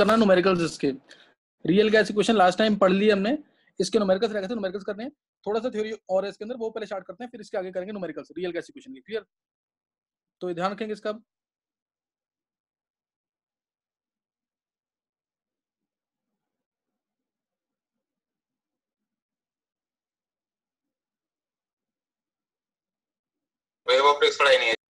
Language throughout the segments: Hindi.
करना न्यूमेरिकल्स इसके real gas equation last time पढ़ लिए हमने इसके न्यूमेरिकल्स रह गए थे न्यूमेरिकल्स करने थोड़ा सा थ्योरी और इसके अंदर वो पहले स्टार्ट करते हैं फिर इसके आगे करेंगे न्यूमेरिकल्स रियल गैस इक्वेशन की क्लियर तो ध्यान रखेंगे इसका वेव ऑफ पढ़ाई नहीं है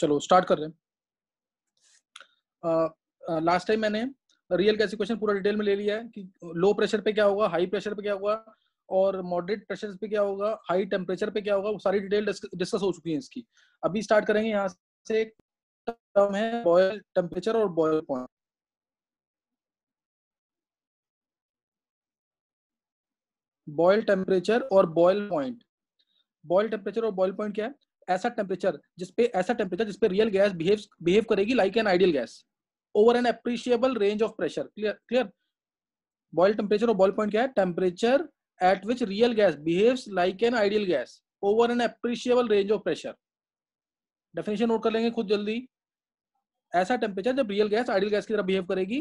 चलो स्टार्ट कर रहे हैं लास्ट टाइम मैंने रियल कैसे क्वेश्चन पूरा डिटेल में ले लिया है कि लो प्रेशर पे क्या होगा हाई प्रेशर पे क्या होगा और मॉडरेट प्रेशर पे क्या होगा हाई टेम्परेचर पे क्या होगा वो सारी डिटेल डिस्कस हो चुकी है इसकी अभी स्टार्ट करेंगे यहाँ से एक टर्म है बॉयल टेम्परेचर और बॉयल पॉइंट बॉयल टेम्परेचर और बॉयल पॉइंट बॉयल टेम्परेचर और बॉयल पॉइंट क्या है ऐसा टेम्परेचर जिसपे ऐसा टेम्परेचर जिसपे रियल गैस बिहेव करेगी like an ideal gas over an appreciable range of pressure clear clear Boyle temperature और बॉयल पॉइंट क्या है temperature at which real gas behave like an ideal gas over an appreciable range of pressure definition note कर लेंगे खुद जल्दी ऐसा टेम्परेचर जब रियल गैस आइडियल गैस की तरह बिहेव करेगी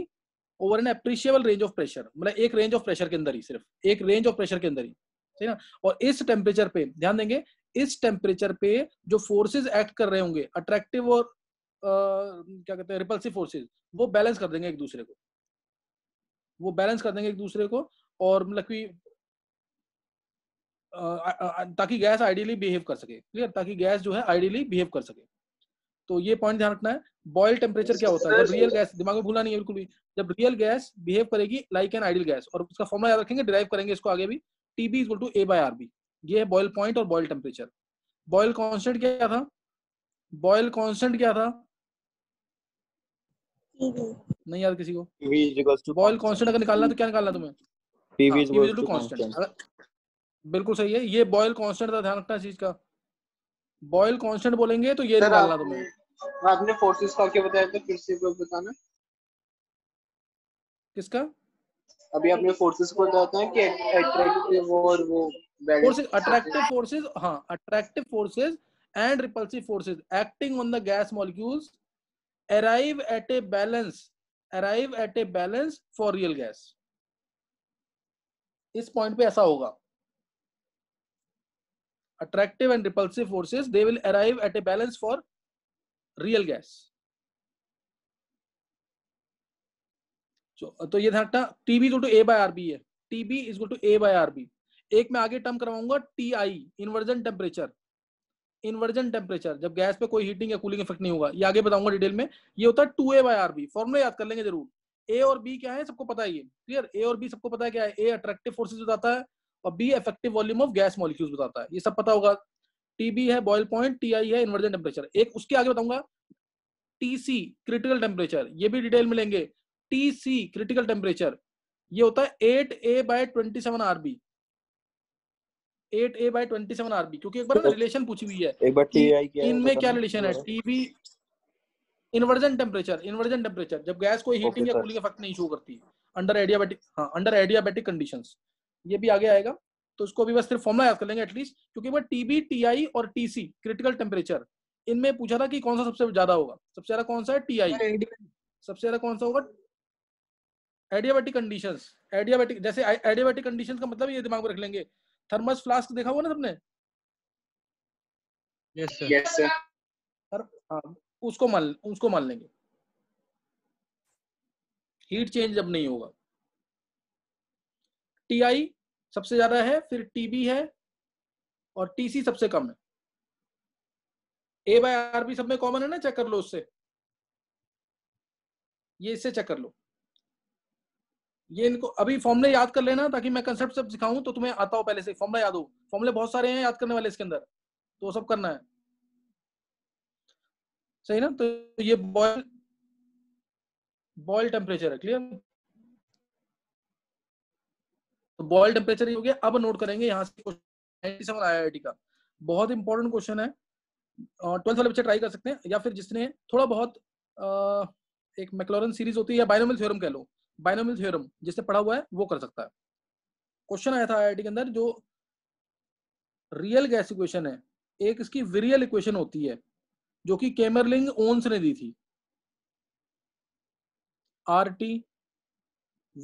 over an appreciable range of pressure मतलब एक रेंज ऑफ प्रेशर के अंदर ही सिर्फ एक रेंज ऑफ प्रेशर के अंदर ही ठीक ना और इस टेम्परेचर पे ध्यान देंगे इस टेम्परेचर पे जो फोर्सेज एक्ट कर रहे होंगे अट्रैक्टिव और आ, क्या कहते हैं रिपल्सिव फोर्सेज वो बैलेंस कर देंगे एक दूसरे को वो बैलेंस कर देंगे एक दूसरे को और मतलब कि ताकि गैस आइडियली बिहेव कर सके क्लियर ताकि गैस जो है आइडियली बिहेव कर सके तो ये पॉइंट ध्यान रखना है बॉयल टेम्परेचर क्या होता है जब रियल गैस दिमाग में भूलना नहीं है बिल्कुल भी जब रियल गैस बिहेव करेगी लाइक एन आइडियल गैस और उसका फॉर्मुला याद रखेंगे ड्राइव करेंगे इसको आगे भी TB is to a by R b ये है बॉयल पॉइंट और बॉयल टेम्परेचर बॉयल कॉन्स्टेंट क्या था बॉयल कॉन्स्टेंट क्या था नहीं याद किसी को बॉयल कॉन्स्टेंट अगर निकालना तो क्या निकालना तुम्हें हाँ, बिल्कुल सही है ये बॉयल कॉन्स्टेंट था ध्यान रखना चीज का बॉयल कॉन्स्टेंट बोलेंगे तो ये निकालना तुम्हें आपने फोर्सेस का क्या बताया था फिर से बताना किसका अभी आपने फोर्सेस को बताया था कि एट्रैक्टिव और वो forces attractive forces हाँ attractive forces and repulsive forces acting on the gas molecules arrive at a balance arrive at a balance for real gas इस पॉइंट पे ऐसा होगा attractive and repulsive forces they will arrive at a balance for real gas तो ये था TB is to A by RB है TB is to A by RB एक मैं आगे टर्म करवाऊंगा T I inversion temperature inversion temperature जब गैस पे कोई हीटिंग या कूलिंग इफेक्ट नहीं होगा ये आगे बताऊंगा डिटेल में ये होता है two a by R b formula याद कर लेंगे जरूर ए और बी क्या है सबको पता है ये क्लियर ए और बी सबको पता है क्या है ए अट्रैक्टिव फोर्सेज बताता है और b effective volume of gas molecules बताता है ये सब पता होगा टी बी है बॉयल पॉइंट टी आई है इन्वर्जन टेम्परेचर एक उसके आगे बताऊंगा टी सी क्रिटिकल टेम्परेचर ये भी डिटेल मिलेंगे टी सी क्रिटिकल टेम्परेचर ये होता है eight a by twenty seven R b eight a by twenty seven R b क्योंकि एक बार रिलेशन तो पूछी हुई है इनमें क्या रिलेशन है TB inversion temperature inversion temperature जब गैस कोई हीटिंग या कूलिंग इफेक्ट नहीं शो करती अंडर एडियाबेटिक हाँ अंडर एडियाबेटिक कंडीशन ये भी आगे आएगा तो इसको अभी बस सिर्फ फॉर्मुला याद कर लेंगे एटलीस्ट क्योंकि वह टीबी टीआई और टीसी क्रिटिकल टेम्परेचर इनमें पूछा था कि कौन सा सबसे ज्यादा होगा सबसे ज्यादा कौन सा है टीआई सबसे ज्यादा कौन सा होगा एडियाबेटिक कंडीशंस एडियाबेटिक जैसे एडियाबेटिक कंडीशंस का मतलब ये दिमाग में रख लेंगे थर्मस फ्लास्क देखा हुआ ना सबने yes, Yes, हाँ, उसको मान उसको मान लेंगे हीट चेंज जब नहीं होगा टी आई सबसे ज्यादा है फिर टीबी है और टी सी सबसे कम है ए बाय आर भी सब में कॉमन है ना चेक कर लो उससे ये इससे चेक कर लो ये इनको अभी फॉर्मुले याद कर लेना ताकि मैं कंसेप्ट सब सिखाऊं तो तुम्हें आता हो पहले से फॉर्मुला याद हो फॉर्मुले बहुत सारे हैं याद करने वाले इसके अंदर तो सब करना है सही ना तो ये बॉयल बॉयल टेम्परेचर है क्लियर तो बॉयल टेम्परेचर ही हो गया अब नोट करेंगे यहाँ से क्वेश्चन आईआईटी का बहुत इंपॉर्टेंट क्वेश्चन है ट्वेल्थ वाले बच्चे ट्राई कर सकते हैं या फिर जिसने थोड़ा बहुत आ, एक मैक्लोरन सीरीज होती है या बायनोमल थ्योरम कह लो बाइनोमियल थ्योरम जिससे पढ़ा हुआ है वो कर सकता है क्वेश्चन आया था आई के अंदर जो रियल गैस इक्वेशन है एक इसकी विरियल इक्वेशन होती है जो कि केमरलिंग ओन्स ने दी थी R T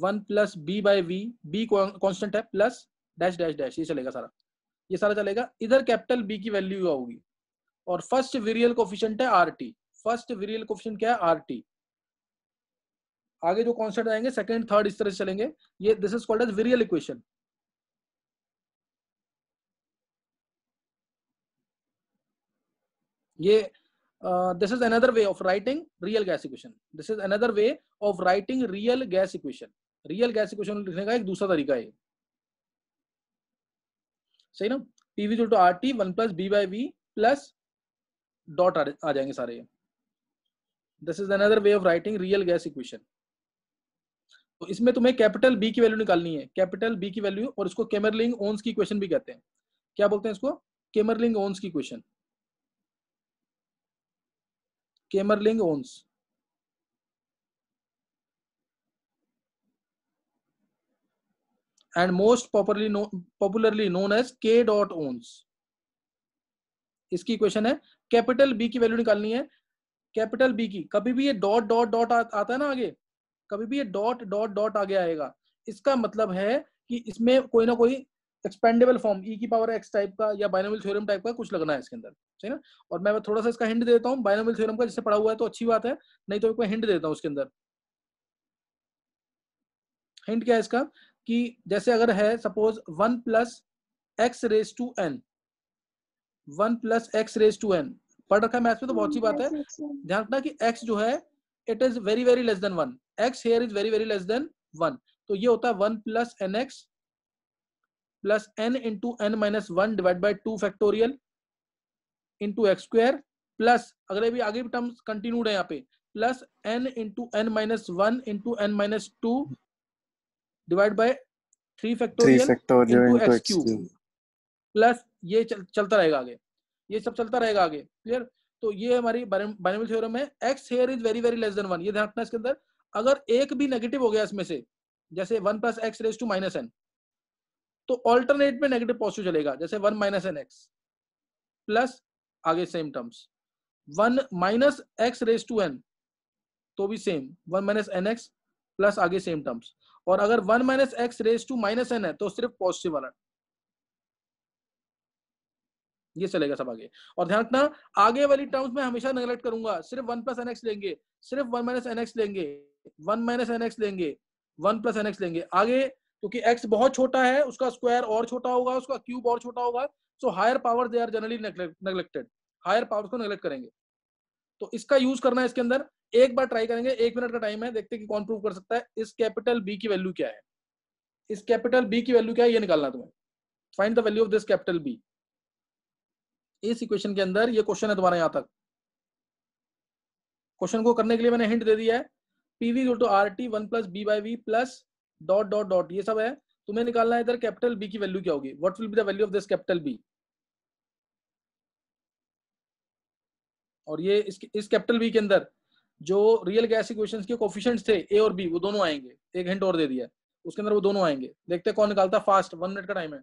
one plus b by V b constant है प्लस डैश डैश डैश ये चलेगा सारा ये सारा चलेगा इधर कैपिटल बी की वैल्यू होगी और फर्स्ट विरियल कोफिशेंट है R T first virial coefficient क्या है आर टी आगे जो कॉन्स्टेंट आएंगे सेकेंड थर्ड इस तरह से चलेंगे ये this is called as virial equation ये this is another way of writing real gas equation this is another way of writing real gas equation real gas equation लिखने का एक दूसरा तरीका है सही ना PV to R T one plus b by V plus dot आ जाएंगे सारे this is another way of writing real gas equation तो इसमें तुम्हें कैपिटल बी की वैल्यू निकालनी है कैपिटल बी की वैल्यू और इसको केमरलिंग ओन्स की क्वेश्चन भी कहते हैं क्या बोलते हैं इसको केमरलिंग ओन्स की question Kamerlingh Onnes and most popularly popularly known as K dot Onnes इसकी क्वेश्चन है कैपिटल बी की वैल्यू निकालनी है कैपिटल बी की कभी भी ये डॉट डॉट डॉट आता है ना आगे कभी भी ये डॉट डॉट डॉट आगे आएगा इसका मतलब है कि इसमें कोई ना कोई एक्सपेंडेबल फॉर्म ई की पावर एक्स टाइप का या बाइनोमियल थ्योरम टाइप का कुछ लगना है इसके अंदर सही ना और मैं थोड़ा सा इसका हिंट देता हूँ बाइनोमियल थ्योरम का जिससे पढ़ा हुआ है तो अच्छी बात है नहीं तो मैं हिंट देता हूँ उसके अंदर हिंट क्या है इसका कि जैसे अगर है suppose one plus x raise to n one plus x raise to n पढ़ रखा है मैथ्स में तो बहुत सी हाँ, बात है ध्यान रखना कि एक्स जो है it is very very less than one x here is very very less than one तो ये होता है one plus n x plus n into n minus one divide by two factorial into x square plus अगर अभी आगे भी टर्म्स कंटिन्यूड है यहाँ पे n minus into into n minus into divided by two factorial by factorial into, into x cube plus ये चल, चलता रहेगा आगे ये सब चलता रहेगा आगे क्लियर तो ये हमारी थ्योरम है x here is very very less than one ये ध्यान रखना इसके अंदर अगर एक भी नेगेटिव हो गया इसमें से जैसे one plus x raise to minus n तो ऑल्टरनेट में नेगेटिव पॉजिटिव चलेगा जैसे one minus n x plus आगे same terms one minus x raise to n तो भी same one minus n x plus आगे सेम टर्म्स और अगर one minus x raise to minus n है तो सिर्फ पॉजिटिव वाला ये चलेगा सब आगे और ध्यान रखना आगे वाली टर्म्स में हमेशा नेगलेक्ट करूंगा सिर्फ वन प्लस एनएक्स लेंगे सिर्फ वन माइनस एनएक्स लेंगे वन माइनस एनएक्स लेंगे वन प्लस एनएक्स लेंगे आगे क्योंकि एक्स बहुत छोटा है उसका स्क्वायर और छोटा होगा उसका क्यूब और छोटा होगा so higher power they are generally neglected higher power को नेग्लेक्ट करेंगे तो इसका यूज करना है इसके अंदर एक बार ट्राई करेंगे एक मिनट का टाइम है देखते हैं कि कौन प्रूव कर सकता है इस कैपिटल बी की वैल्यू क्या है इस कैपिटल बी की वैल्यू क्या है ये निकालना तुम्हें find the value of this capital B इस इक्वेशन के अंदर ये क्वेश्चन है तुम्हारे यहां तक क्वेश्चन को करने के लिए मैंने हिंट दे दिया है PV equal to R T one plus b by V plus dot dot dot ये सब है तुम्हें निकालना है इधर कैपिटल बी की वैल्यू क्या होगी what will be the value of this capital B और ये इस, कैपिटल बी के अंदर जो रियल गैस इक्वेशन के कोफिशियंट थे ए और बी वो दोनों आएंगे एक हिंट और दे दिया उसके अंदर वो दोनों आएंगे देखते कौन निकालता फास्ट वन मिनट का टाइम है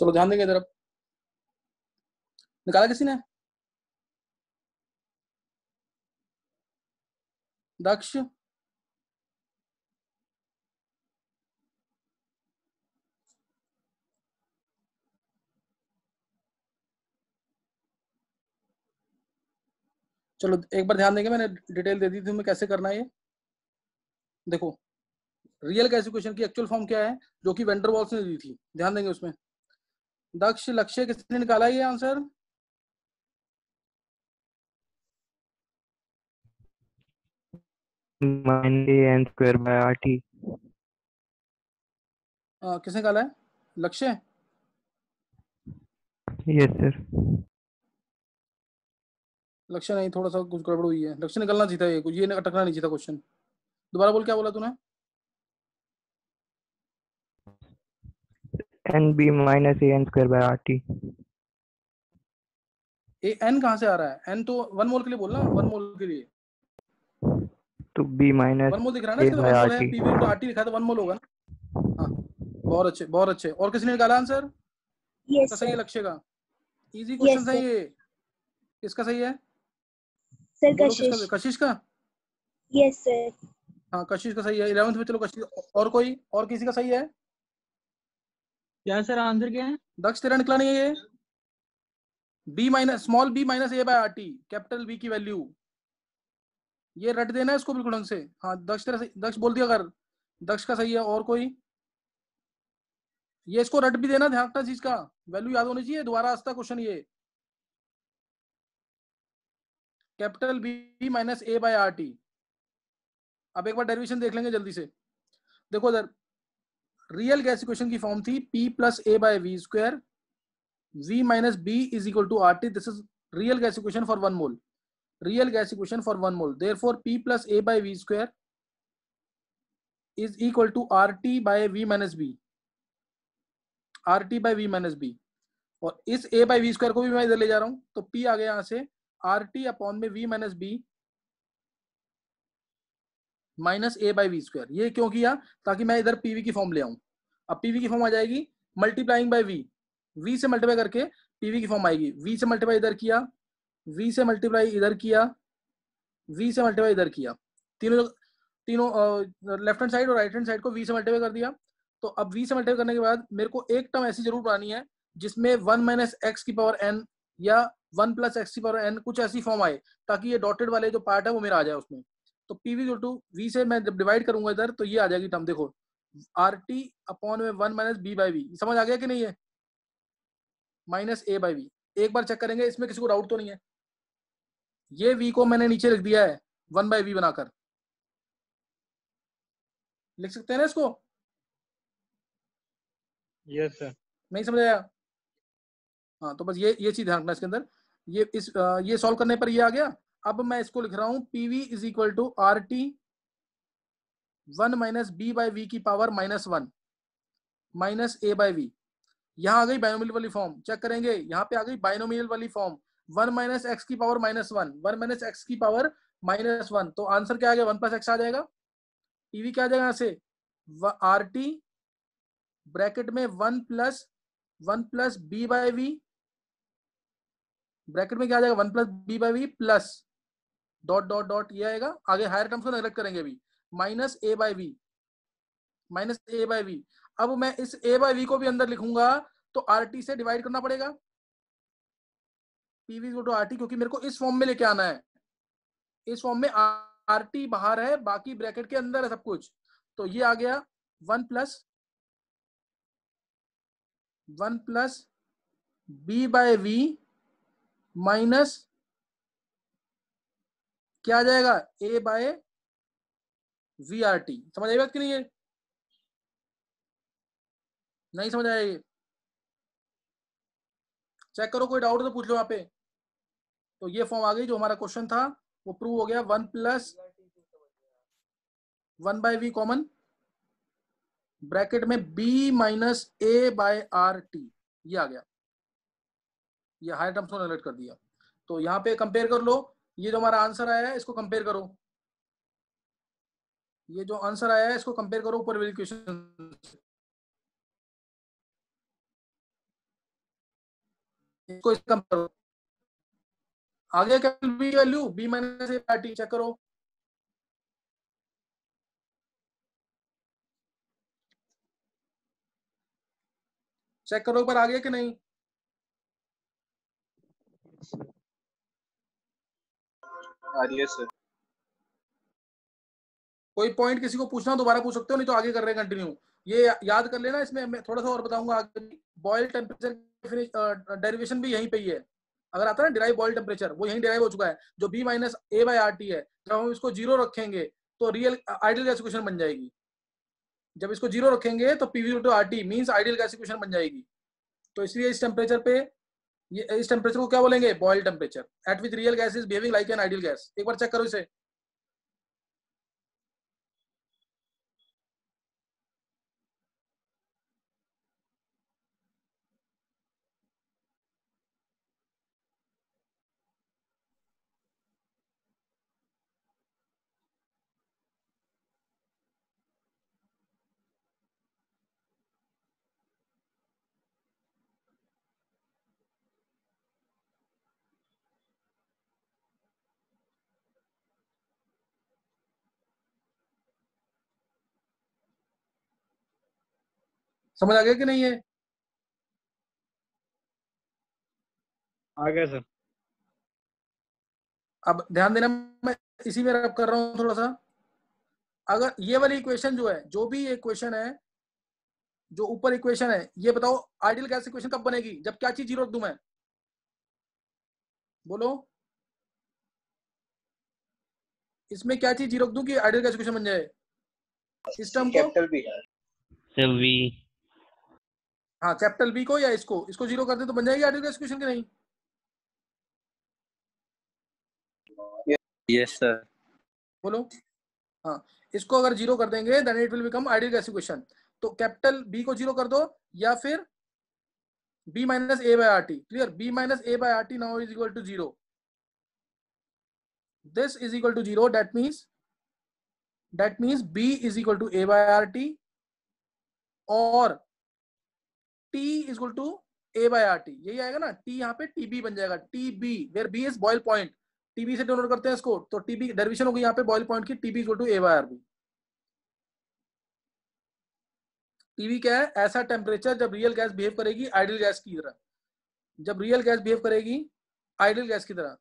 चलो ध्यान देंगे जरा निकाला किसी ने दक्ष चलो एक बार ध्यान देंगे मैंने डिटेल दे दी थी मैं कैसे करना है ये देखो रियल क्वेश्चन की एक्चुअल फॉर्म क्या है जो कि वेंडर वॉल्स ने दी थी ध्यान देंगे उसमें दक्ष लक्ष्य किसने निकाला ये आंसर किसने निकाला है लक्ष्य यस सर लक्ष्य नहीं थोड़ा सा कुछ गड़बड़ हुई है लक्ष्य निकलना चाहिए ये अटकना नहीं चाहिए क्वेश्चन दोबारा बोल क्या बोला तूने n b minus a n square by R T a n कहाँ से आ रहा है एन तो वन मोल के लिए बोलना वन मोल के लिए तो बी माइनस वन मोल दिख रहा है ना इसका वन मोल है पी वी टी लिखा था वन मोल होगा ना हाँ, बहुत अच्छे बहुत अच्छे और किसने निकाला आंसर yes, सही लक्ष्य का इजी क्वेश्चन सही है किसका सही है सर कशिश कशिश का यस सर हाँ कशिश का सही है इलेवेंथ में चलो कशिश और कोई और किसी का सही है क्या सर आंसर क्या है दक्ष तेरा निकला नहीं है ये B minus small b minus a by R T capital B की वैल्यू ये रट देना है इसको बिल्कुल ढंग से हाँ दक्ष तेरा दक्ष बोल दिया अगर दक्ष का सही है और कोई ये इसको रट भी देना ध्यान रखना चीज का वैल्यू याद होनी चाहिए दोबारा आस्था क्वेश्चन ये capital B minus a by R T अब एक बार डेरिवेशन देख लेंगे जल्दी से देखो इधर रियल गैस इक्वेशन की फॉर्म थी P plus a by V square V minus b is equal to R T this is real gas equation for one mole real gas equation for one mole therefore P plus a by V square to R T by V minus b R T by V minus b और इस ए बाय वी स्क्वायर को भी मैं इधर ले जा रहा हूं तो पी आ गया यहां से आर टी अपॉन में V minus b minus a by V square ये क्यों किया ताकि मैं इधर पीवी की फॉर्म ले आऊं अब पीवी की फॉर्म आ जाएगी मल्टीप्लाइंग बाई वी वी से मल्टीप्लाई करके पीवी की फॉर्म आएगी वी से मल्टीप्लाई इधर किया वी से मल्टीप्लाई इधर किया वी से मल्टीप्लाई इधर किया तीनों तीनों लेफ्ट हैंड साइड और राइट हैंड साइड को वी से मल्टीप्लाई कर दिया तो अब वी से मल्टीप्लाई करने के बाद मेरे को एक टर्म ऐसी जरूर बनानी है जिसमें वन माइनस एक्स की पावर एन या वन प्लस एक्स की पावर एन कुछ ऐसी फॉर्म आए ताकि ये डॉटेड वाले जो पार्ट है वो मेरा आ जाए उसमें तो पीवी जो टू वी से मैं जब डिवाइड करूंगा इधर तो ये आ जाएगी टर्म देखो आर टी अपॉन में one minus b by V समझ आ गया कि नहीं है माइनस ए बाई वी एक बार चेक करेंगे इसमें किसी को डाउट तो नहीं है ये वी को मैंने नीचे लिख दिया है वन बाई वी बनाकर लिख सकते हैं ना इसको यस सर नहीं समझ आया हाँ तो बस ये ये चीज ध्यान रखना इसके अंदर ये इस आ, ये सॉल्व करने पर ये आ गया अब मैं इसको लिख रहा हूं PV is equal to R T one minus b by V की power minus one minus a by V यहां आ गई बायोमिल वाली फॉर्म चेक करेंगे यहाँ पे आ गई बायोमिल वाली फॉर्म वन माइनस एक्स की power minus one one minus x की पावर माइनस वन तो आंसर क्या आ गया वन प्लस एक्स आ जाएगा वी क्या आ जाएगा यहां से आर टी ब्रैकेट में one plus one plus b by V bracket में क्या आ जाएगा one plus b by V plus dot dot dot ये आएगा आगे हायर टर्म्स को नेगलेक्ट करेंगे अभी minus a by V minus a by V अब मैं इस ए बाई वी को भी अंदर लिखूंगा तो आर टी से डिवाइड करना पड़ेगा पीवी टू आर टी क्योंकि मेरे को इस फॉर्म में लेके आना है इस फॉर्म में आर टी बाहर है बाकी ब्रैकेट के अंदर है सब कुछ तो ये आ गया one plus one plus b by V minus क्या आ जाएगा a by V R T समझ आई बात की नहीं है नहीं समझ आया ये चेक करो कोई डाउट तो पूछ लो पे तो ये फॉर्म आ गई जो हमारा क्वेश्चन था वो प्रूव हो गया one plus one by V common bracket में b minus a by R T ये आ गया ये हाई टर्म्स को अलर्ट कर दिया तो यहां पे कंपेयर कर लो ये जो हमारा आंसर आया है इसको कंपेयर करो ये जो आंसर आया है इसको कंपेयर करो ऊपर वाली क्वेश्चन इसको कंपेयर आगे capital B value b minus party check करो चेक करो पर आ गया कि नहीं कोई पॉइंट किसी को पूछना दोबारा पूछ सकते हो नहीं तो आगे कर रहे हैं कंटिन्यू ये याद कर लेना इसमें मैं थोड़ा सा और बताऊंगा आगे बॉयल टेम्परेचर डेरिवेशन भी यहीं पे ही है अगर आता है ना डिराइव बॉयल टेम्परेचर वो यहीं डिराइव हो चुका है जो b minus a by R T है जब हम इसको जीरो रखेंगे तो रियल आइडियल गैस इक्वेशन बन जाएगी जब इसको जीरो रखेंगे तो PV to R T means ideal gas equation बन जाएगी तो इसलिए इस टेम्परेचर पे ये इस टेम्परेचर को क्या बोलेंगे Boyle temperature at which real gas is behaving like an ideal gas एक बार चेक करो इसे समझ आ गया कि नहीं है आ गया सर अब ध्यान देना मैं इसी में रब कर रहा हूं थोड़ा सा अगर ये वाली इक्वेशन जो है जो भी इक्वेशन है जो ऊपर इक्वेशन है ये बताओ आइडियल गैस इक्वेशन कब बनेगी जब क्या चीज जीरो दू मैं बोलो इसमें क्या चीज जीरो दू कि आइडियल गैस इक्वेशन बन जाए सिस्टम को हाँ कैपिटल बी को या इसको इसको जीरो कर दे तो बन जाएगी आर्टिकुलर एक्सक्यूशन की नहीं यस yes, सर बोलो हाँ इसको अगर जीरो कर देंगे then it will become ideal equation तो कैपिटल बी को जीरो कर दो या फिर by R T clear b minus a by R T now is equal to zero this is equal to zero 0 means means means b is equal to A by R T और T is equal to A by R T यही आएगा ना टी यहाँ पे टी बी बन जाएगा T b where b is Boyle point TB से डोनोट करते हैं इसको तो टीबी डरविशन होगी यहाँ पे बॉयल पॉइंट की TB is equal to A by R b TB क्या है ऐसा टेम्परेचर जब रियल गैस बिहेव करेगी आइडियल गैस की तरह जब रियल गैस बिहेव करेगी आइडियल गैस की तरह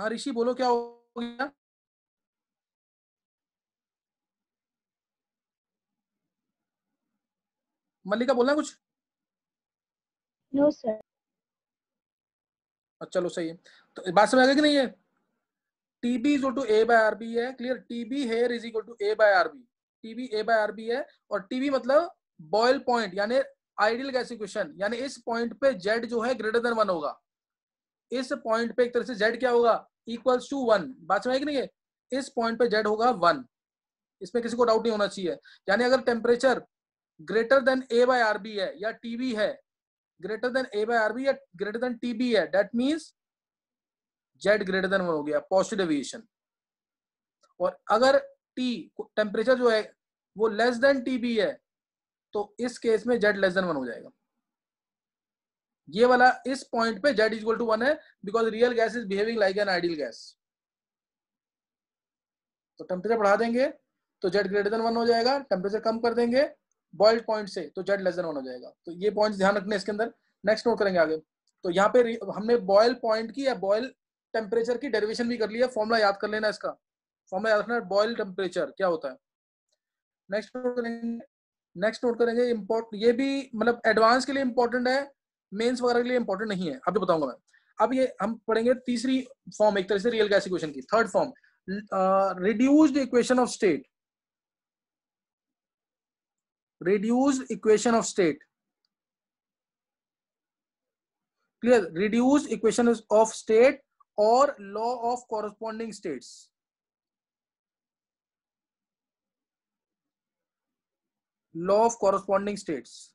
हाँ ऋषि बोलो क्या हो गया मल्लिका बोलना कुछ नो no, सर अच्छा, चलो सही है तो बात समझ आएगा कि नहीं है TB is to A by R b है clear TB here is equal to A by R b TB a by R b है और टीबी मतलब बॉयल पॉइंट यानी आइडियल गैस इक्वेशन यानी इस पॉइंट पे जेड जो है ग्रेटर देन वन होगा इस पॉइंट पे एक तरह से जेड क्या होगा इक्वल्स टू वन बात समझ कि नहीं है इस पॉइंट पे जेड होगा वन इसमें किसी को डाउट नहीं होना चाहिए यानी अगर temperature greater than a by R b है या टीबी है greater than a by R b या ग्रेटर देन टीबी है that means Z greater than one हो गया पॉजिटिव एविएशन और अगर टी टेम्परेचर जो है वो लेस देन टीबी है तो इस केस में जेड लेस देन वन हो जाएगा ये वाला इस पॉइंट पे जेड इक्वल टू वन है because real gas is behaving like an ideal gas तो टेम्परेचर बढ़ा देंगे तो जेड ग्रेटर देन वन हो जाएगा टेम्परेचर कम कर देंगे बॉइल्ड पॉइंट से तो जेड लेस देन वन हो जाएगा तो ये पॉइंट ध्यान रखने इसके अंदर नेक्स्ट नोट करेंगे आगे तो यहाँ पे हमने बॉयल पॉइंट की या बॉयल टेम्परेचर की डेरिवेशन भी कर लिया फॉर्मुला याद कर लेना इसका फॉर्मुला याद रखना बॉयल टेम्परेचर क्या होता है नेक्स्ट नोट करेंगे नेक्स्ट नोट करेंगे इम्पोर्ट ये भी मतलब एडवांस के लिए इम्पोर्टेंट है मेंस वगैरह के लिए इम्पोर्टेंट नहीं है अब बताऊंगा मैं अब ये हम पढ़ेंगे तीसरी फॉर्म एक तरह से रियल गैस इक्वेशन की third form reduced equation of state reduce equation of state clear reduce equation of state or law of corresponding states law of corresponding states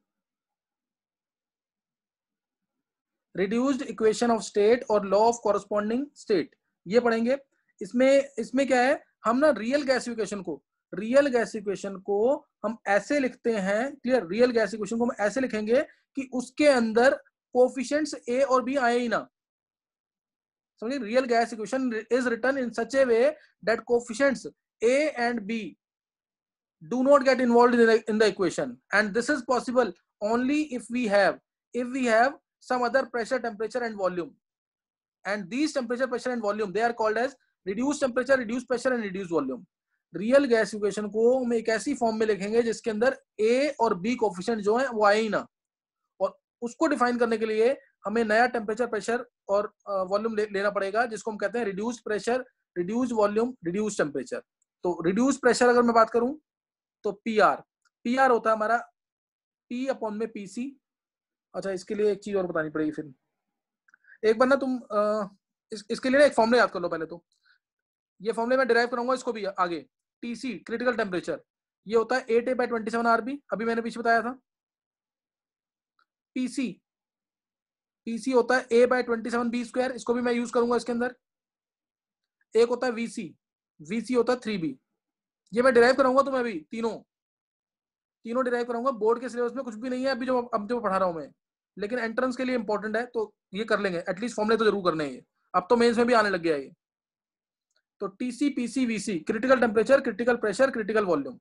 reduced equation of state और law of corresponding state ये पढ़ेंगे इसमें इसमें क्या है हम ना रियल गैसिफिकेशन को रियल गैस इक्वेशन को हम ऐसे लिखते हैं क्लियर रियल गैस इक्वेशन को हम ऐसे लिखेंगे कि उसके अंदर कोफिशियंट ए और बी आए ही ना समझिए real gas equation is written in such a way that coefficient a and b do not get involved in the equation and this is possible only if we have if we have some other pressure temperature and volume and these temperature pressure and volume they are called as reduce temperature reduce pressure and reduce volume real gas equation को हम एक ऐसी फॉर्म में लिखेंगे जिसके अंदर ए और बी कोफिशियंट जो है वो आए ही ना और उसको डिफाइन करने के लिए हमें नया टेम्परेचर प्रेशर और वॉल्यूम ले, लेना पड़ेगा जिसको हम कहते हैं reduce pressure reduce volume reduce temperature तो रिड्यूस प्रेशर अगर मैं बात करूं तो पी आर पी आर होता है हमारा पी अपॉन में पी सी अच्छा इसके लिए एक चीज और बतानी पड़ेगी फिर एक बार ना तुम आ, इस, इसके लिए ना एक फॉर्मूला याद कर लो पहले तो ये फॉर्मले मैं डिराइव कराऊंगा इसको भी आगे टीसी क्रिटिकल टेम्परेचर ये होता है eight a by twenty seven R b अभी मैंने पीछे बताया था टीसी टीसी होता है a by twenty seven b square इसको भी मैं यूज करूंगा इसके अंदर एक होता है वीसी वीसी होता है थ्री बी ये मैं डिराइव कराऊंगा तुम्हें अभी तीनों तीनों डिराइव कराऊंगा बोर्ड के सिलेबस में कुछ भी नहीं है अभी जो अब जो पढ़ा रहा हूं मैं लेकिन एंट्रेंस के लिए इंपॉर्टेंट है तो ये कर लेंगे एटलीस्ट फॉर्मले तो जरूर करने हैं अब तो मेन्स में भी आने लग गया ये तो TC PC VC critical temperature critical pressure critical volume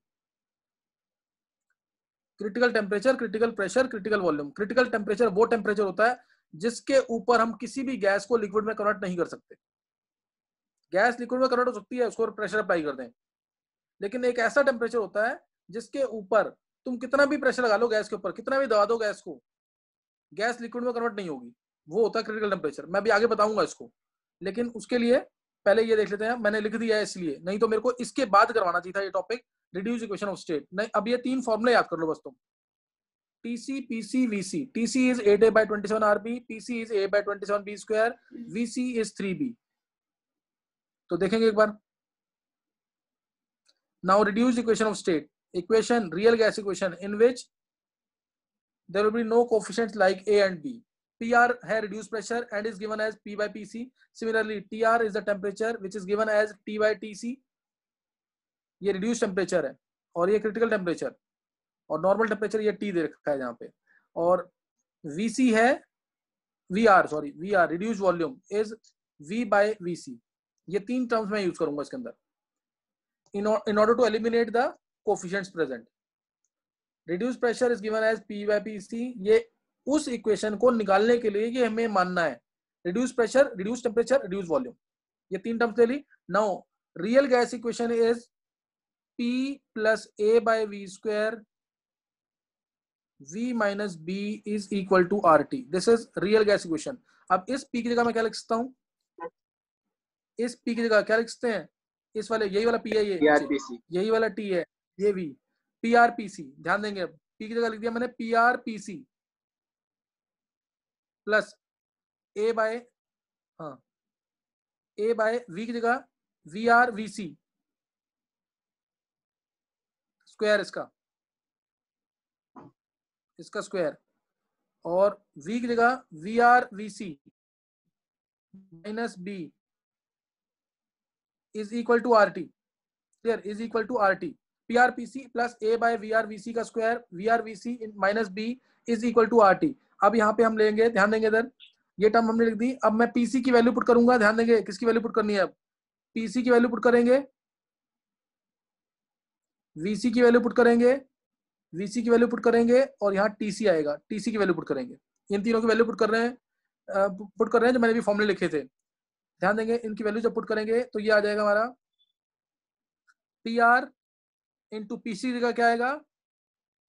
critical temperature critical pressure critical volume critical temperature वो टेम्परेचर होता है जिसके ऊपर हम किसी भी गैस को लिक्विड में कन्वर्ट नहीं कर सकते गैस लिक्विड में कन्वर्ट हो सकती है उसको प्रेशर अप्लाई कर दें लेकिन एक ऐसा टेम्परेचर होता है जिसके ऊपर तुम कितना भी प्रेशर लगा लो गैस के ऊपर कितना भी दबा दो गैस को गैस लिक्विड में कन्वर्ट नहीं होगी वो होता है क्रिटिकल टेम्परेचर मैं भी आगे बताऊंगा इसको लेकिन उसके लिए पहले ये देख लेते हैं मैंने लिख दिया है इसलिए नहीं तो मेरे को इसके बाद करवाना चाहिए था ये topic reduce equation of state नहीं अब ये तीन फॉर्मुले याद कर लो बस तुम TC TC PC VC is eight a by twenty seven R b PC is a by twenty seven b square VC is three b तो देखेंगे एक बार now reduce equation of state equation real gas equation in which there will be no coefficient like a and b PR है reduced pressure and is given as P by PC. Similarly, TR is the temperature which is given as T by TC. ये reduced temperature है और ये critical temperature और normal temperature ये T दे रखा है यहाँ पे और VC है VR sorry VR reduced volume is V by VC. ये तीन terms मैं use करूँगा इसके अंदर. In in order to eliminate the coefficients present. Reduced pressure is given as P by PC. ये उस इक्वेशन को निकालने के लिए ये हमें मानना है reduce pressure reduce temperature reduce volume ये तीन टर्म्स ले ली now real gas equation is P plus a by V square V minus b is equal to R T this is real gas equation अब इस पी की जगह मैं क्या लिख सकता हूं इस पी की जगह क्या लिखते हैं इस वाले यही वाला पी है ये यही वाला टी है ये भी पी आर पी सी ध्यान देंगे अब पी की जगह लिख दिया मैंने P R P C plus a by हाँ ए बाय वी की जगह V R V C square इसका इसका स्क्वायर और वी की जगह V R V C minus b is equal to R T clear is equal to R T P R P C plus a by V R V C का square V R V C minus b is equal to R T अब यहाँ पे हम लेंगे ध्यान देंगे इधर ये टर्म हमने लिख दी अब मैं पीसी की वैल्यू पुट करूंगा ध्यान देंगे किसकी वैल्यू पुट करनी है अब पीसी की वैल्यू पुट करेंगे वीसी की वैल्यू पुट करेंगे वीसी की वैल्यू पुट करेंगे और यहाँ टीसी आएगा टीसी की वैल्यू पुट करेंगे इन तीनों की वैल्यू पुट कर रहे हैं पुट कर रहे हैं जो मैंने भी फॉर्मुले लिखे थे ध्यान देंगे इनकी वैल्यू जब पुट करेंगे तो ये आ जाएगा हमारा P R into P C का क्या आएगा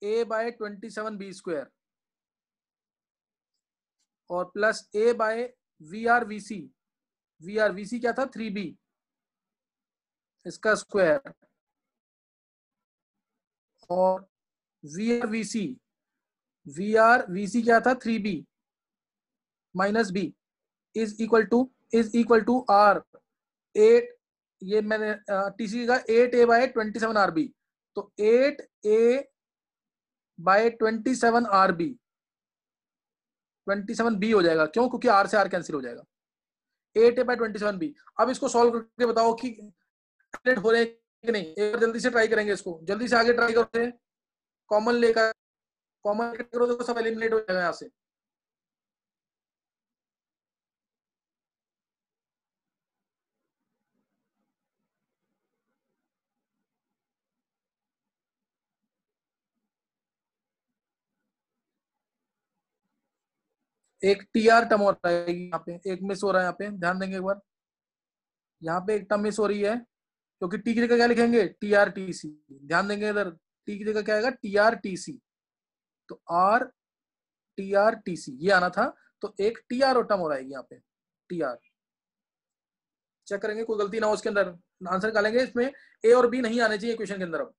a by twenty seven b square और plus a by V R V C V R V C क्या था थ्री बी इसका स्क्वायर और V R V C V R V C क्या था three b minus b is equal to is equal to R eight ये मैंने टीसी का eight a by twenty seven R b तो eight a by twenty seven R b twenty seven b हो जाएगा क्यों क्योंकि आर से आर कैंसिल हो जाएगा eight a by twenty seven b अब इसको सॉल्व करके बताओ कि हो रहे कि नहीं एक बार जल्दी से ट्राई करेंगे इसको जल्दी से आगे ट्राई करते हैं कॉमन लेकर कॉमन करो तो सब एलिमिनेट हो जाएगा यहाँ से एक टी आर टम हो रहा है यहाँ पे एक मिस हो रहा है यहाँ पे ध्यान देंगे एक बार यहाँ पे एक टम मिस हो रही है क्योंकि टी की जगह क्या लिखेंगे टी आर टी सी ध्यान देंगे इधर टी की जगह क्या आएगा टी आर टी सी तो R T R T C ये आना था तो एक टी आर टम हो रहा है यहाँ पे टी आर चेक करेंगे कोई गलती ना हो उसके अंदर आंसर निकालेंगे इसमें ए और बी नहीं आने चाहिए क्वेश्चन के अंदर अब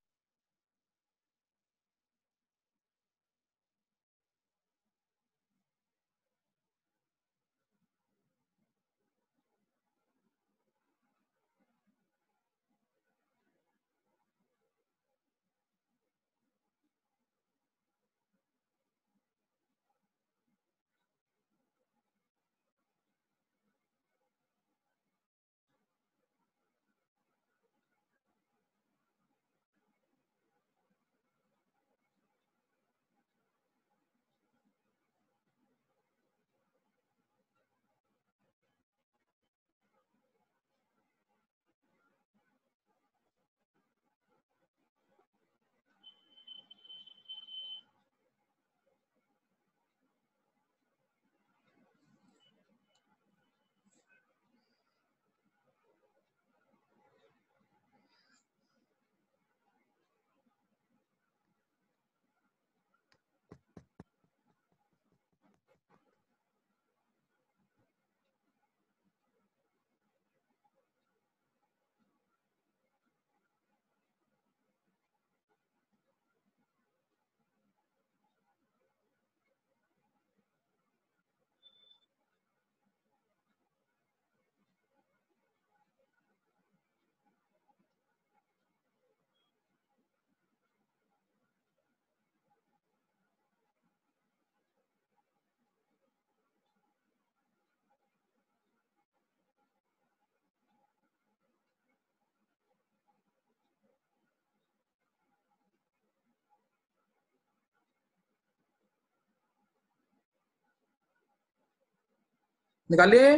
निकालिए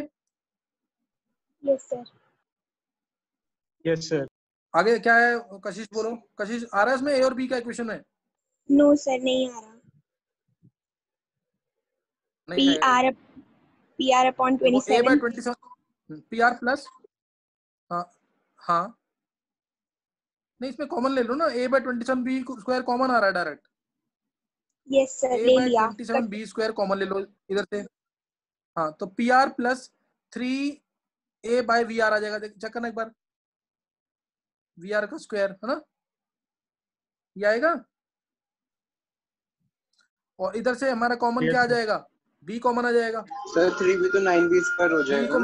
यस सर आगे क्या है कशिश बोलो कशिश आ रहा है इसमें ए और बी का इक्वेशन है नो no, सर नहीं आ रहा P R P R upon twenty seven a by twenty seven P R plus हाँ हाँ नहीं इसमें कॉमन ले लो ना a by twenty seven b square common आ रहा है डायरेक्ट यस सर ले लिया twenty seven b square common ले लो इधर से हाँ तो P R plus three a by V R आ जाएगा चेक करना एक बार वी आर का स्क्वायर है ना ये आएगा और इधर से हमारा कॉमन क्या आ जाएगा बी कॉमन आ जाएगा सर थ्री बी तो नाइन बी स्क्वायर हो जाएगा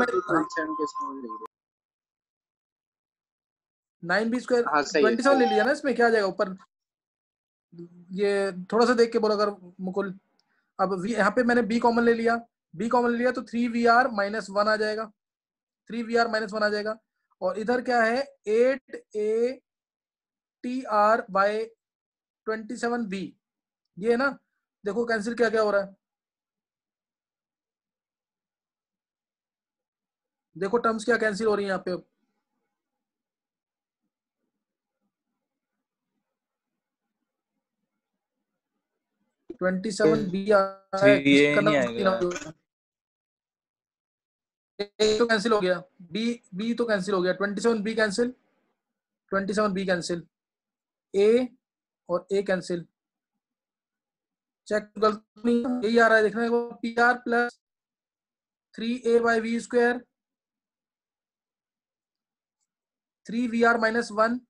nine b square twenty seven ले हाँ, लिया ना इसमें क्या आ जाएगा ऊपर ये थोड़ा सा देख के बोलो अगर मुकुल अब यहाँ पे मैंने बी कॉमन ले लिया बी कॉमन लिया तो three V R minus one आ जाएगा three V R minus one आ जाएगा और इधर क्या है eight a T R by twenty seven b ये है ना देखो कैंसिल क्या क्या हो रहा है देखो टर्म्स क्या कैंसिल हो रही है यहाँ पे अब ट्वेंटी सेवन बी आर तो कैंसिल हो गया बी बी तो कैंसिल हो गया twenty seven b cancel twenty seven b cancel a और ए कैंसिल चेक गलत नहीं यही आ रहा है देखना को P R plus three a by V square three V R minus one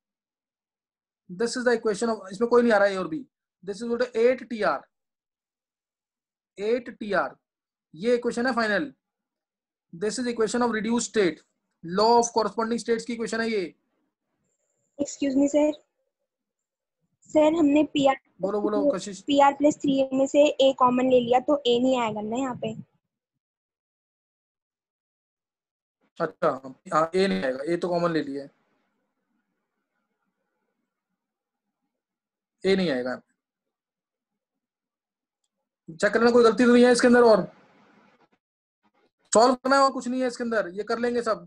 this is the equation of इसमें कोई नहीं आ रहा है ए और b this is eight T R eight T R ये इक्वेशन है final this is equation of reduce state law of corresponding state की इक्वेशन है ये एक्सक्यूज मी सर सर हमने पीआर बोलो बोलो कशिश पीआर प्लस थ्री में से ए कॉमन ले लिया तो ए नहीं आएगा ना यहाँ पे अच्छा हाँ ए नहीं आएगा ए तो कॉमन ले लिया ए नहीं आएगा चेक करना कोई गलती तो नहीं है इसके अंदर और सॉल्व करना हुआ कुछ नहीं है इसके अंदर ये कर लेंगे सब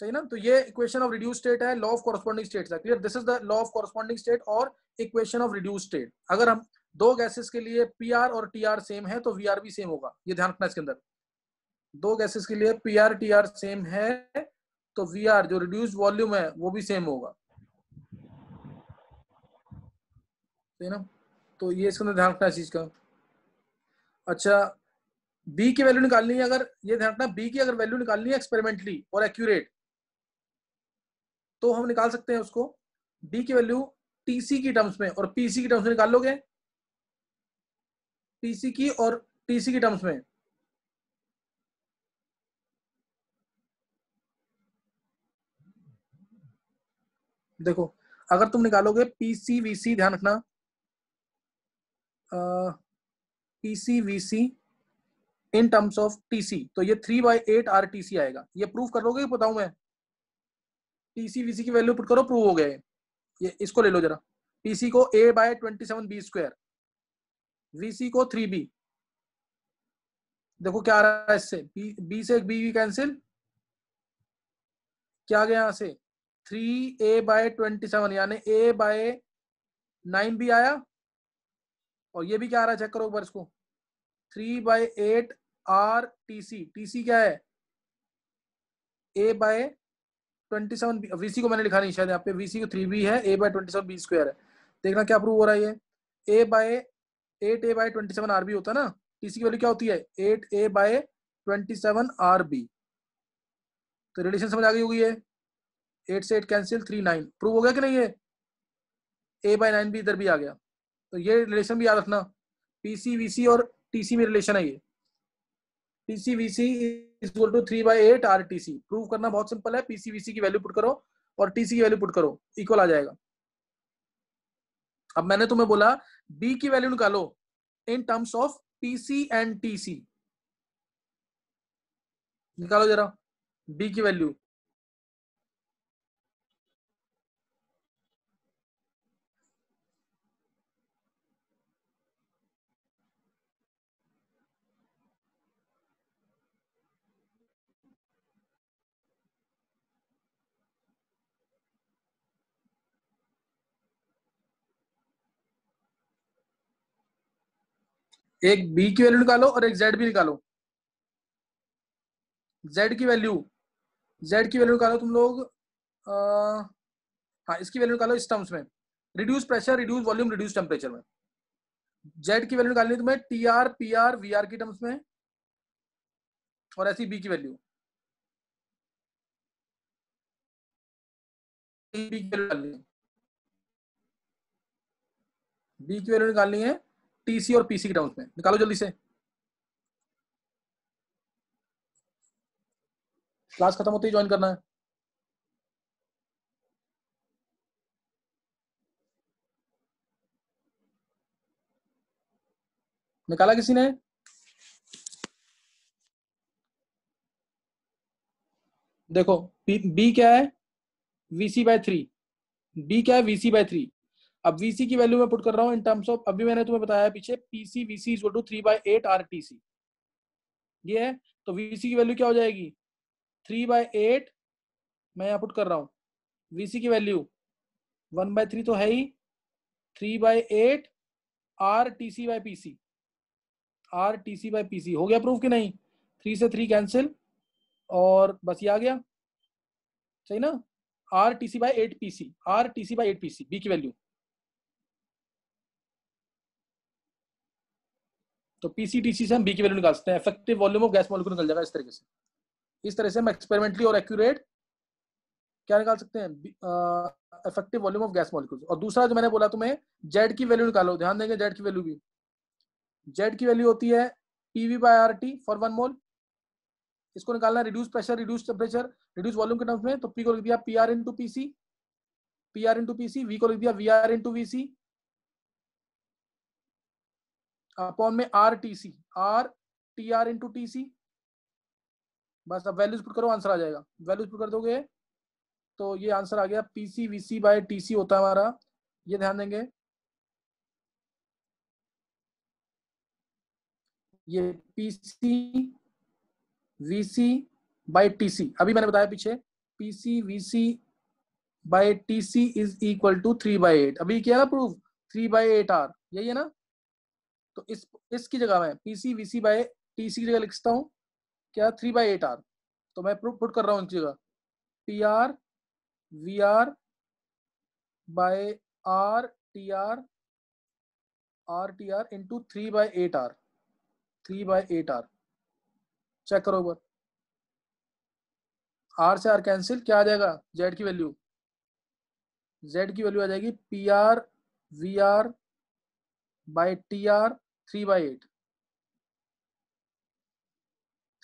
सही ना तो ये इक्वेशन ऑफ रिड्यूस स्टेट है लॉ ऑफ कॉरस्पॉन्डिंग स्टेट है clear this is the law of corresponding state और इक्वेशन ऑफ रिड्यूस स्टेट अगर हम दो गैसेस के लिए पी आर और टी आर सेम है तो वी आर भी सेम होगा ये ध्यान रखना इसके अंदर दो गैसेस के लिए P R T R same है तो वी आर जो रिड्यूस वॉल्यूम है वो भी सेम होगा ना तो ये इसके अंदर ध्यान रखना है चीज का अच्छा बी की वैल्यू निकालनी है अगर ये ध्यान रखना बी की अगर वैल्यू निकालनी है एक्सपेरिमेंटली और एक्यूरेट तो हम निकाल सकते हैं उसको बी की वैल्यू टीसी की टर्म्स में और पीसी की टर्म्स में निकाल लोगे पीसी की और टीसी की टर्म्स में देखो अगर तुम निकालोगे पीसीवीसी ध्यान रखना PC VC in terms of TC तो ये three by eight R C आएगा ये प्रूव कर लोगे बताऊ मैं टीसी वीसी की वैल्यू पुट करो प्रूव हो गए ये इसको ले लो जरा टीसी को a by twenty seven b square VC को थ्री बी देखो क्या आ रहा है इससे बी से से बी वी कैंसिल क्या आ गया यहां से three a by twenty seven यानी ए बाय नाइन बी आया और ये भी क्या आ रहा है चेक करो एक बार इसको three by eight R T C T C क्या है a by twenty seven VC को मैंने लिखा नहीं शायद यहाँ पे वीसी को थ्री बी है a by twenty seven b square है देखना क्या प्रूव हो रहा है ये a by eight a by twenty seven R b होता है ना सी की वैल्यू क्या होती है eight a by twenty seven R b तो रिलेशन समझ आ गई होगी ये एट से eight cancel three nine prove हो गया कि नहीं ये ए बाय नाइन बी इधर भी आ गया तो ये रिलेशन भी याद रखना वी सी और टीसी में रिलेशन है ये TC VC equal to three by eight R T C prove करना बहुत सिंपल है पीसीवीसी की वैल्यू पुट करो और टीसी की वैल्यू पुट करो इक्वल आ जाएगा अब मैंने तुम्हें बोला बी की वैल्यू निकालो in terms of PC and TC निकालो जरा बी की वैल्यू एक बी की वैल्यू निकालो और एक जेड भी निकालो जेड की वैल्यू जेड की वैल्यू निकालो तुम लोग हाँ इसकी वैल्यू निकालो इस टर्म्स में reduce pressure reduce volume reduce temperature में जेड की वैल्यू निकालनी है तुम्हें T R P R V R की टर्म्स में और ऐसी बी की वैल्यू बी की वैल्यू निकालनी है टीसी और पीसी के टर्म्स में निकालो जल्दी से क्लास खत्म होते ही ज्वाइन करना है निकाला किसी ने देखो बी क्या है वीसी बाय थ्री बी क्या है वीसी बाय थ्री अब VC की वैल्यू मैं पुट कर रहा हूँ इन टर्म्स ऑफ अभी मैंने तुम्हें बताया पीछे PC VC is to three by eight R ये है तो VC की वैल्यू क्या हो जाएगी थ्री बाई एट मैं यहाँ पुट कर रहा हूँ VC की वैल्यू वन बाय थ्री तो है ही three by eight R T C by P C R T C by P C हो गया प्रूफ कि नहीं थ्री से थ्री कैंसिल और बस ये आ गया सही ना R T C by eight P C R T C by eight P C b की वैल्यू तो पीसीटीसी से हम बी की वैल्यू निकाल सकते हैं effective volume of gas molecule निकल जाएगा इस तरीके से इस तरह से हम एक्सपेरिमेंटली और एक्यूरेट क्या निकाल सकते हैं effective volume of gas molecule और दूसरा जो मैंने बोला तुम्हें जेड की वैल्यू निकालो ध्यान देंगे जेड की वैल्यू भी जेड की वैल्यू होती है PV by R T for one mole इसको निकालना reduce pressure reduce temperature reduce volume के टर्म्स में तो पी को लिख दिया P R into P C P R into P C V को लिख दिया V R into V C upon में R T C R T R into T C बस अब वैल्यूज पुट करो आंसर आ जाएगा वैल्यूज पुट कर दोगे तो ये आंसर आ गया P C V C by T C होता है हमारा ये ध्यान देंगे ये P C V C by T C अभी मैंने बताया पीछे P C V C by T C is equal to three by eight अभी क्या ना proof three by eight R यही है ना तो इस इसकी जगह मैं P C V C by T C की जगह लिखता हूँ क्या थ्री बाई एट आर तो मैं पुट कर रहा हूँ इनकी जगह P R V R by R T R R T R into three by eight R three by eight R check करो एक आर से आर कैंसिल क्या आ जाएगा जेड की वैल्यू जेड की वैल्यू आ जाएगी P R V R by T R three by eight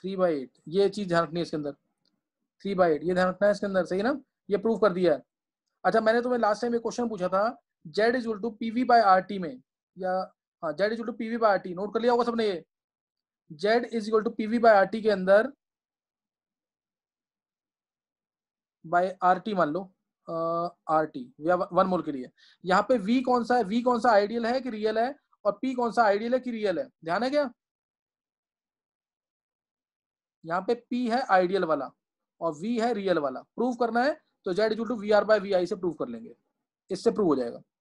three by eight ये चीज ध्यान रखनी है इसके अंदर थ्री बाई एट ये ध्यान रखना है इसके अंदर सही ना ये प्रूव कर दिया है अच्छा मैंने तुम्हें लास्ट टाइम एक क्वेश्चन पूछा था Z is to PV by R T में या हाँ Z is to PV by R T note कर लिया होगा सबने ये Z is equal to PV by R T के अंदर बाय आर टी मान लो आर टी वन मोल के लिए यहाँ पे वी कौन सा है वी कौन सा आइडियल है कि रियल है और पी कौन सा आइडियल है कि रियल है ध्यान है क्या यहाँ पे पी है आइडियल वाला और वी है रियल वाला प्रूव करना है तो Z is to V R by V I से प्रूव कर लेंगे इससे प्रूव हो जाएगा